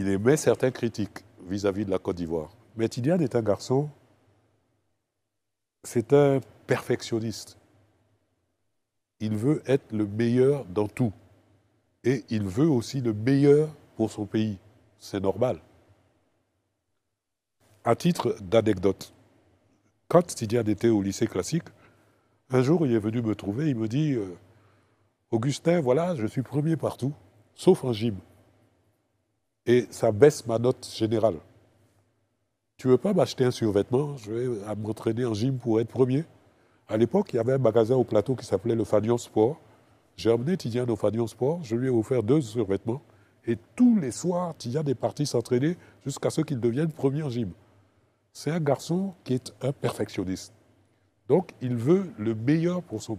il émet certains critiques vis-à-vis de la Côte d'Ivoire. Mais Tidiane est un garçon, c'est un perfectionniste. Il veut être le meilleur dans tout. Et il veut aussi le meilleur pour son pays. C'est normal. À titre d'anecdote, quand Tidiane était au lycée classique, un jour il est venu me trouver, il me dit euh, Augustin, voilà, je suis premier partout, sauf en gym et ça baisse ma note générale. Tu veux pas m'acheter un survêtement Je vais m'entraîner en gym pour être premier. À l'époque, il y avait un magasin au plateau qui s'appelait le Fanion Sport. J'ai emmené Tidiane au Fanion Sport, je lui ai offert deux survêtements. Et tous les soirs, Tidiane est parti s'entraîner jusqu'à ce qu'il devienne premier en gym. C'est un garçon qui est un perfectionniste. Donc, il veut le meilleur pour son pays.